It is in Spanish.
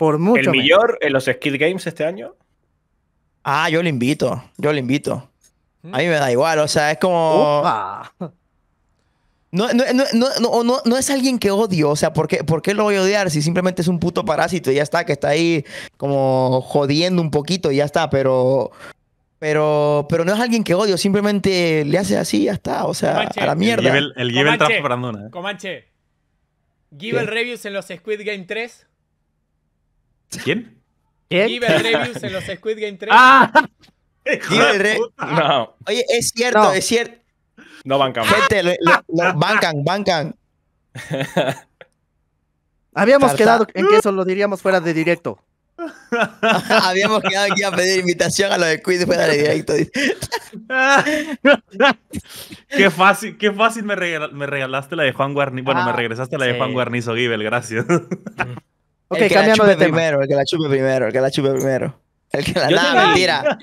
Por mucho. ¿El mejor en los Skill Games este año? Ah, yo lo invito. Yo lo invito. A mí me da igual, o sea, es como. No, no, es alguien que odio, o sea, ¿por qué, ¿por qué lo voy a odiar si simplemente es un puto parásito y ya está, que está ahí como jodiendo un poquito y ya está, pero. Pero, pero no es alguien que odio, simplemente le hace así y ya está, o sea, a la mierda. El ¿Givel el para Comanche, eh. Comanche, Give reviews en los Squid Game 3. ¿Quién? ¿Quién? Reviews en los Squid Game 3. ¡Ah! No. Oye, es cierto, es cierto. No bancan. Gente, lo, bancan, bancan. Habíamos quedado en que eso lo diríamos fuera de directo. Habíamos quedado aquí a pedir invitación a los Squid fuera de directo. qué fácil, qué fácil me, regalaste la de Juan Guarnizo. Bueno, me ah, regresaste la de Juan Guarnizo Gibel, gracias. Okay, el de primero, el que la chupe primero, el que la chupe primero. El que la... nada mentira.